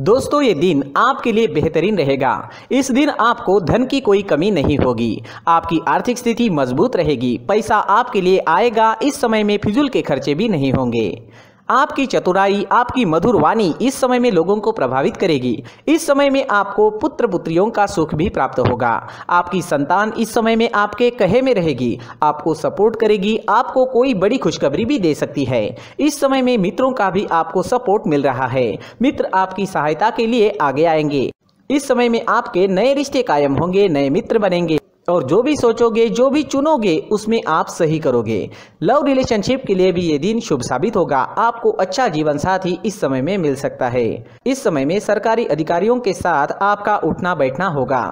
दोस्तों ये दिन आपके लिए बेहतरीन रहेगा इस दिन आपको धन की कोई कमी नहीं होगी आपकी आर्थिक स्थिति मजबूत रहेगी पैसा आपके लिए आएगा इस समय में फिजूल के खर्चे भी नहीं होंगे आपकी चतुराई आपकी मधुर वाणी इस समय में लोगों को प्रभावित करेगी इस समय में आपको पुत्र पुत्रियों का सुख भी प्राप्त होगा आपकी संतान इस समय में आपके कहे में रहेगी आपको सपोर्ट करेगी आपको कोई बड़ी खुशखबरी भी दे सकती है इस समय में मित्रों का भी आपको सपोर्ट मिल रहा है मित्र आपकी सहायता के लिए आगे आएंगे इस समय में आपके नए रिश्ते कायम होंगे नए मित्र बनेंगे और जो भी सोचोगे जो भी चुनोगे उसमें आप सही करोगे लव रिलेशनशिप के लिए भी ये दिन शुभ साबित होगा आपको अच्छा जीवन साथी इस समय में मिल सकता है इस समय में सरकारी अधिकारियों के साथ आपका उठना बैठना होगा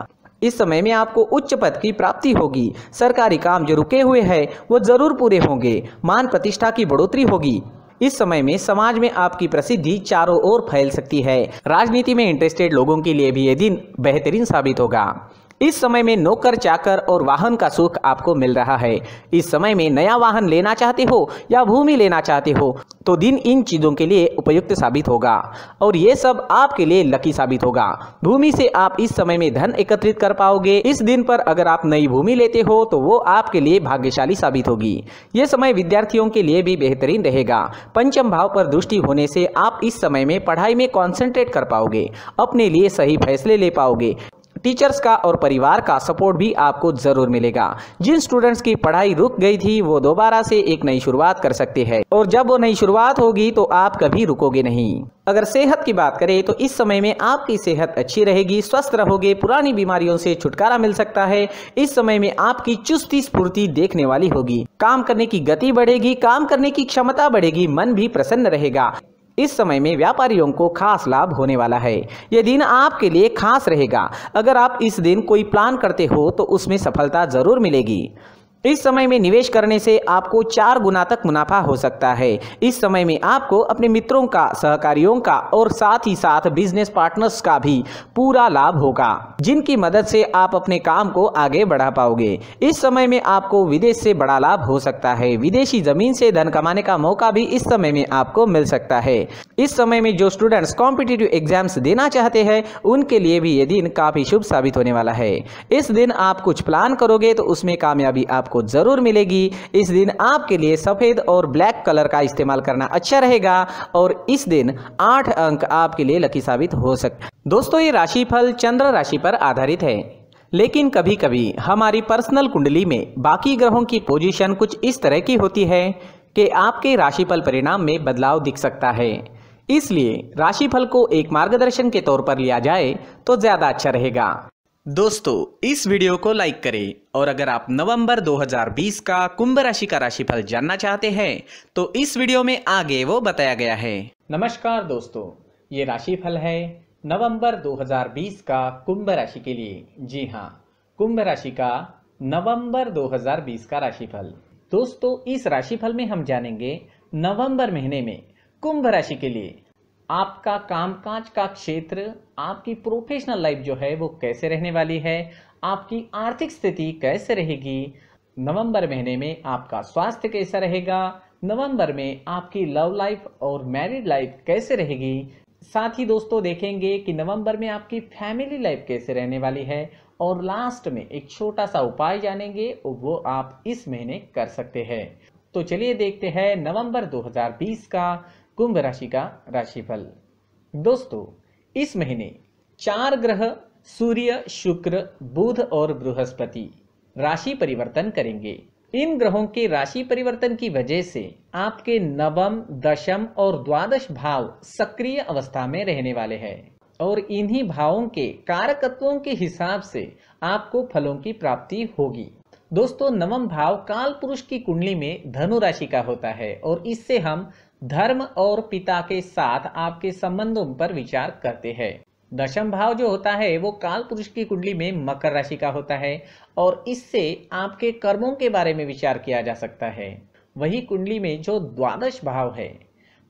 इस समय में आपको उच्च पद की प्राप्ति होगी सरकारी काम जो रुके हुए हैं वो जरूर पूरे होंगे मान प्रतिष्ठा की बढ़ोतरी होगी इस समय में समाज में आपकी प्रसिद्धि चारों ओर फैल सकती है राजनीति में इंटरेस्टेड लोगों के लिए भी ये दिन बेहतरीन साबित होगा इस समय में नौकर चाकर और वाहन का सुख आपको मिल रहा है इस समय में नया वाहन लेना चाहते हो या भूमि लेना चाहते हो तो दिन इन चीज़ों के लिए उपयुक्त साबित होगा और ये सब आपके लिए लकी साबित होगा भूमि से आप इस समय में धन एकत्रित कर पाओगे इस दिन पर अगर आप नई भूमि लेते हो तो वो आपके लिए भाग्यशाली साबित होगी ये समय विद्यार्थियों के लिए भी बेहतरीन रहेगा पंचम भाव पर दृष्टि होने से आप इस समय में पढ़ाई में कॉन्सेंट्रेट कर पाओगे अपने लिए सही फैसले ले पाओगे टीचर्स का और परिवार का सपोर्ट भी आपको ज़रूर मिलेगा जिन स्टूडेंट्स की पढ़ाई रुक गई थी वो दोबारा से एक नई शुरुआत कर सकते हैं और जब वो नई शुरुआत होगी तो आप कभी रुकोगे नहीं अगर सेहत की बात करें तो इस समय में आपकी सेहत अच्छी रहेगी स्वस्थ रहोगे पुरानी बीमारियों से छुटकारा मिल सकता है इस समय में आपकी चुस्ती स्फूर्ति देखने वाली होगी काम करने की गति बढ़ेगी काम करने की क्षमता बढ़ेगी मन भी प्रसन्न रहेगा इस समय में व्यापारियों को खास लाभ होने वाला है ये दिन आपके लिए खास रहेगा अगर आप इस दिन कोई प्लान करते हो तो उसमें सफलता ज़रूर मिलेगी इस समय में निवेश करने से आपको चार गुना तक मुनाफा हो सकता है इस समय में आपको अपने मित्रों का सहकारियों का और साथ ही साथ बिजनेस पार्टनर्स का भी पूरा लाभ होगा जिनकी मदद से आप अपने काम को आगे बढ़ा पाओगे इस समय में आपको विदेश से बड़ा लाभ हो सकता है विदेशी जमीन से धन कमाने का मौका भी इस समय में आपको मिल सकता है इस समय में जो स्टूडेंट्स कॉम्पिटेटिव एग्जाम्स देना चाहते हैं उनके लिए भी ये दिन काफी शुभ साबित होने वाला है इस दिन आप कुछ प्लान करोगे तो उसमें कामयाबी आपको आपको ज़रूर मिलेगी इस दिन आपके लिए सफ़ेद और ब्लैक कलर का इस्तेमाल करना अच्छा रहेगा और इस दिन आठ अंक आपके लिए लकी साबित हो सकते दोस्तों ये राशिफल चंद्र राशि पर आधारित है लेकिन कभी कभी हमारी पर्सनल कुंडली में बाकी ग्रहों की पोजीशन कुछ इस तरह की होती है कि आपके राशिफल परिणाम में बदलाव दिख सकता है इसलिए राशिफल को एक मार्गदर्शन के तौर पर लिया जाए तो ज़्यादा अच्छा रहेगा दोस्तों इस वीडियो को लाइक करें और अगर आप नवंबर 2020 का कुंभ राशि का राशिफल जानना चाहते हैं तो इस वीडियो में आगे वो बताया गया है नमस्कार दोस्तों ये राशिफल है नवंबर 2020 का कुंभ राशि के लिए जी हाँ कुंभ राशि का नवंबर 2020 का राशिफल दोस्तों इस राशिफल में हम जानेंगे नवंबर महीने में कुंभ राशि के लिए आपका कामकाज का क्षेत्र आपकी प्रोफेशनल लाइफ जो है वो कैसे रहने वाली है आपकी आर्थिक स्थिति कैसे रहेगी नवंबर महीने में आपका स्वास्थ्य कैसा रहेगा नवंबर में आपकी लव लाइफ और मैरिड लाइफ कैसे रहेगी साथ ही दोस्तों देखेंगे कि नवंबर में आपकी फैमिली लाइफ कैसे रहने वाली है और लास्ट में एक छोटा सा उपाय जानेंगे वो आप इस महीने कर सकते हैं तो चलिए देखते हैं नवंबर 2020 का कुंभ राशि का राशिफल दोस्तों इस महीने चार ग्रह सूर्य शुक्र बुध और बृहस्पति राशि परिवर्तन करेंगे इन ग्रहों के राशि परिवर्तन की वजह से आपके नवम दशम और द्वादश भाव सक्रिय अवस्था में रहने वाले हैं और इन्हीं भावों के कारकत्वों के हिसाब से आपको फलों की प्राप्ति होगी दोस्तों नवम भाव काल पुरुष की कुंडली में धनु राशि का होता है और इससे हम धर्म और पिता के साथ आपके संबंधों पर विचार करते हैं दशम भाव जो होता है वो काल पुरुष की कुंडली में मकर राशि का होता है और इससे आपके कर्मों के बारे में विचार किया जा सकता है वही कुंडली में जो द्वादश भाव है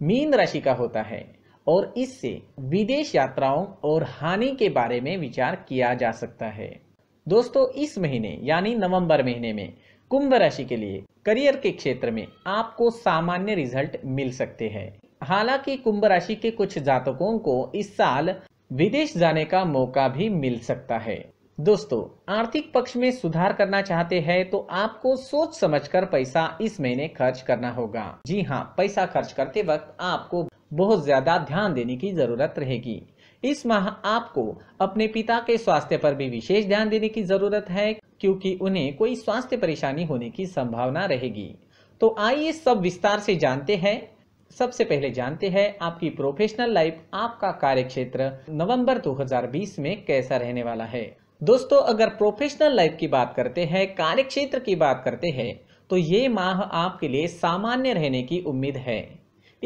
मीन राशि का होता है और इससे विदेश यात्राओं और हानि के बारे में विचार किया जा सकता है दोस्तों इस महीने यानी नवंबर महीने में कुंभ राशि के लिए करियर के क्षेत्र में आपको सामान्य रिजल्ट मिल सकते हैं हालांकि कुंभ राशि के कुछ जातकों को इस साल विदेश जाने का मौका भी मिल सकता है दोस्तों आर्थिक पक्ष में सुधार करना चाहते हैं तो आपको सोच समझकर पैसा इस महीने खर्च करना होगा जी हाँ पैसा खर्च करते वक्त आपको बहुत ज्यादा ध्यान देने की जरूरत रहेगी इस माह आपको अपने पिता के स्वास्थ्य पर भी विशेष ध्यान देने की जरूरत है क्योंकि उन्हें कोई स्वास्थ्य परेशानी होने की संभावना रहेगी तो आइए सब विस्तार से जानते हैं सबसे पहले जानते हैं आपकी प्रोफेशनल लाइफ आपका कार्यक्षेत्र नवंबर 2020 में कैसा रहने वाला है दोस्तों अगर प्रोफेशनल लाइफ की बात करते हैं कार्यक्षेत्र की बात करते हैं तो ये माह आपके लिए सामान्य रहने की उम्मीद है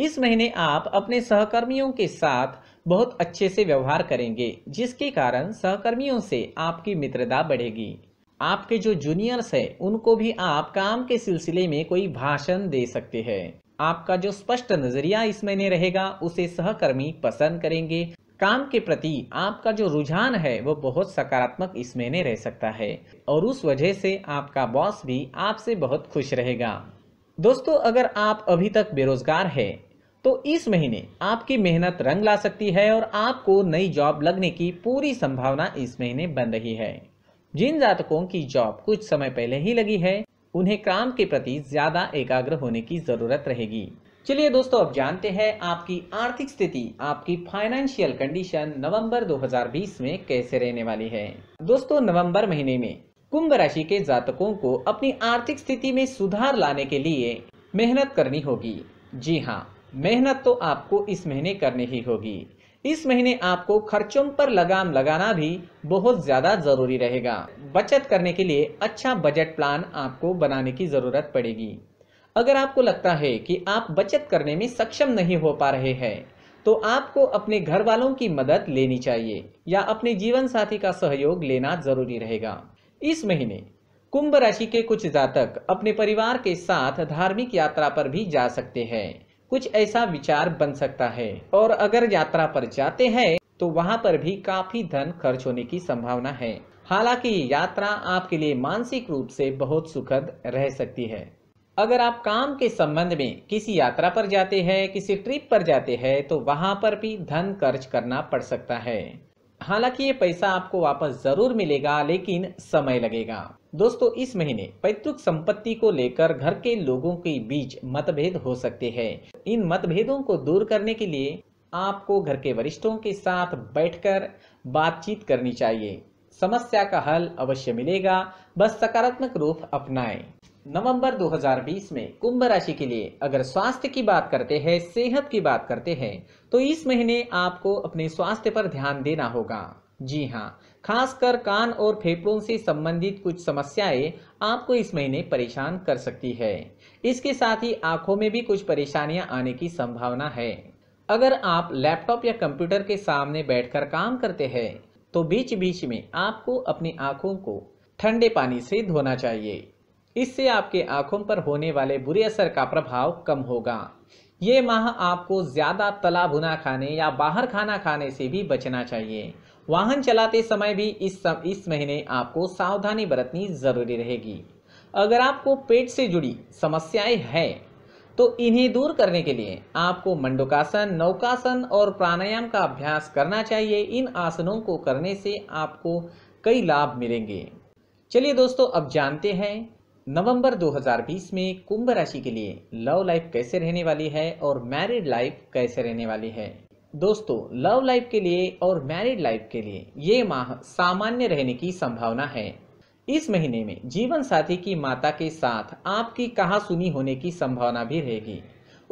इस महीने आप अपने सहकर्मियों के साथ बहुत अच्छे से व्यवहार करेंगे जिसके कारण सहकर्मियों से आपकी मित्रता बढ़ेगी आपके जो जूनियर्स हैं उनको भी आप काम के सिलसिले में कोई भाषण दे सकते हैं आपका जो स्पष्ट नजरिया इस महीने रहेगा उसे सहकर्मी पसंद करेंगे काम के प्रति आपका जो रुझान है वो बहुत सकारात्मक इस महीने रह सकता है और उस वजह से आपका बॉस भी आपसे बहुत खुश रहेगा दोस्तों अगर आप अभी तक बेरोजगार है तो इस महीने आपकी मेहनत रंग ला सकती है और आपको नई जॉब लगने की पूरी संभावना इस महीने बन रही है जिन जातकों की जॉब कुछ समय पहले ही लगी है उन्हें काम के प्रति ज्यादा एकाग्र होने की जरूरत रहेगी चलिए दोस्तों अब जानते हैं आपकी आर्थिक स्थिति आपकी फाइनेंशियल कंडीशन नवंबर 2020 में कैसे रहने वाली है दोस्तों नवंबर महीने में कुंभ राशि के जातकों को अपनी आर्थिक स्थिति में सुधार लाने के लिए मेहनत करनी होगी जी हाँ मेहनत तो आपको इस महीने करनी ही होगी इस महीने आपको खर्चों पर लगाम लगाना भी बहुत ज़्यादा ज़रूरी रहेगा बचत करने के लिए अच्छा बजट प्लान आपको बनाने की ज़रूरत पड़ेगी अगर आपको लगता है कि आप बचत करने में सक्षम नहीं हो पा रहे हैं तो आपको अपने घर वालों की मदद लेनी चाहिए या अपने जीवन साथी का सहयोग लेना ज़रूरी रहेगा इस महीने कुंभ राशि के कुछ जातक अपने परिवार के साथ धार्मिक यात्रा पर भी जा सकते हैं कुछ ऐसा विचार बन सकता है और अगर यात्रा पर जाते हैं तो वहाँ पर भी काफी धन खर्च होने की संभावना है हालांकि यात्रा आपके लिए मानसिक रूप से बहुत सुखद रह सकती है अगर आप काम के संबंध में किसी यात्रा पर जाते हैं किसी ट्रिप पर जाते हैं तो वहाँ पर भी धन खर्च करना पड़ सकता है हालांकि ये पैसा आपको वापस जरूर मिलेगा लेकिन समय लगेगा दोस्तों इस महीने पैतृक संपत्ति को लेकर घर के लोगों के बीच मतभेद हो सकते हैं इन मतभेदों को दूर करने के लिए आपको घर के वरिष्ठों के साथ बैठकर बातचीत करनी चाहिए समस्या का हल अवश्य मिलेगा बस सकारात्मक रूप अपनाएं नवंबर 2020 में कुंभ राशि के लिए अगर स्वास्थ्य की बात करते हैं सेहत की बात करते हैं तो इस महीने आपको अपने स्वास्थ्य पर ध्यान देना होगा जी हाँ खासकर कान और फेफड़ों से संबंधित कुछ समस्याएं आपको इस महीने परेशान कर सकती है इसके साथ ही आंखों में भी कुछ परेशानियां आने की संभावना है अगर आप लैपटॉप या कंप्यूटर के सामने बैठकर काम करते हैं तो बीच बीच में आपको अपनी आंखों को ठंडे पानी से धोना चाहिए इससे आपके आंखों पर होने वाले बुरे असर का प्रभाव कम होगा ये माह आपको ज़्यादा तला भुना खाने या बाहर खाना खाने से भी बचना चाहिए वाहन चलाते समय भी इस सम, इस महीने आपको सावधानी बरतनी ज़रूरी रहेगी अगर आपको पेट से जुड़ी समस्याएं हैं तो इन्हें दूर करने के लिए आपको मंडुकासन नौकासन और प्राणायाम का अभ्यास करना चाहिए इन आसनों को करने से आपको कई लाभ मिलेंगे चलिए दोस्तों अब जानते हैं नवंबर 2020 में कुंभ राशि के लिए लव लाइफ कैसे रहने वाली है और मैरिड लाइफ कैसे रहने वाली है दोस्तों लव लाइफ के लिए और मैरिड लाइफ के लिए ये माह सामान्य रहने की संभावना है इस महीने में जीवन साथी की माता के साथ आपकी कहा सुनी होने की संभावना भी रहेगी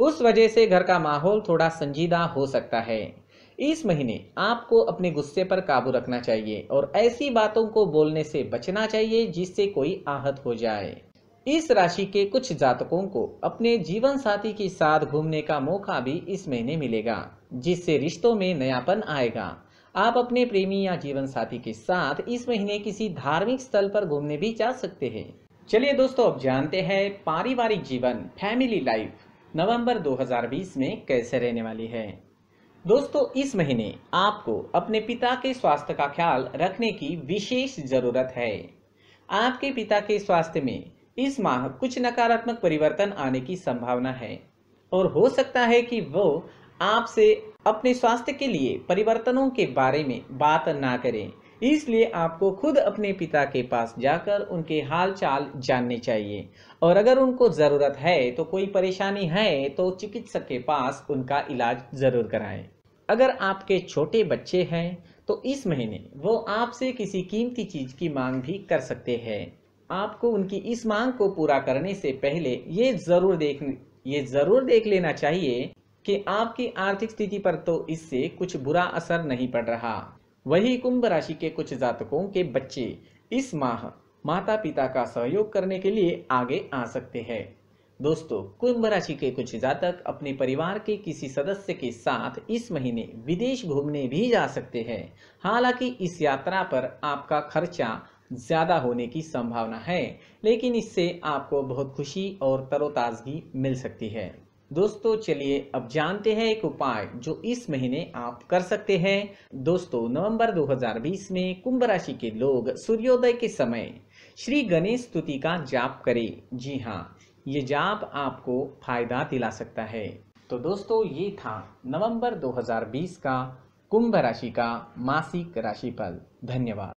उस वजह से घर का माहौल थोड़ा संजीदा हो सकता है इस महीने आपको अपने गुस्से पर काबू रखना चाहिए और ऐसी बातों को बोलने से बचना चाहिए जिससे कोई आहत हो जाए इस राशि के कुछ जातकों को अपने जीवन साथी के साथ घूमने का मौका भी इस महीने मिलेगा जिससे रिश्तों में नयापन आएगा आप अपने प्रेमी या जीवन साथी के साथ इस महीने किसी धार्मिक स्थल पर घूमने भी जा सकते हैं चलिए दोस्तों अब जानते हैं पारिवारिक जीवन फैमिली लाइफ नवंबर 2020 में कैसे रहने वाली है दोस्तों इस महीने आपको अपने पिता के स्वास्थ्य का ख्याल रखने की विशेष ज़रूरत है आपके पिता के स्वास्थ्य में इस माह कुछ नकारात्मक परिवर्तन आने की संभावना है और हो सकता है कि वो आपसे अपने स्वास्थ्य के लिए परिवर्तनों के बारे में बात ना करें इसलिए आपको खुद अपने पिता के पास जाकर उनके हाल चाल जानने चाहिए और अगर उनको ज़रूरत है तो कोई परेशानी है तो चिकित्सक के पास उनका इलाज ज़रूर कराएं अगर आपके छोटे बच्चे हैं तो इस महीने वो आपसे किसी कीमती चीज़ की मांग भी कर सकते हैं आपको उनकी इस मांग को पूरा करने से पहले ये ज़रूर देख ये ज़रूर देख लेना चाहिए कि आपकी आर्थिक स्थिति पर तो इससे कुछ बुरा असर नहीं पड़ रहा वही कुंभ राशि के कुछ जातकों के बच्चे इस माह माता पिता का सहयोग करने के लिए आगे आ सकते हैं दोस्तों कुंभ राशि के कुछ जातक अपने परिवार के किसी सदस्य के साथ इस महीने विदेश घूमने भी जा सकते हैं हालांकि इस यात्रा पर आपका खर्चा ज़्यादा होने की संभावना है लेकिन इससे आपको बहुत खुशी और तरोताजगी मिल सकती है दोस्तों चलिए अब जानते हैं एक उपाय जो इस महीने आप कर सकते हैं दोस्तों नवंबर 2020 में कुंभ राशि के लोग सूर्योदय के समय श्री गणेश स्तुति का जाप करें जी हाँ ये जाप आपको फ़ायदा दिला सकता है तो दोस्तों ये था नवंबर 2020 का कुंभ राशि का मासिक राशिफल धन्यवाद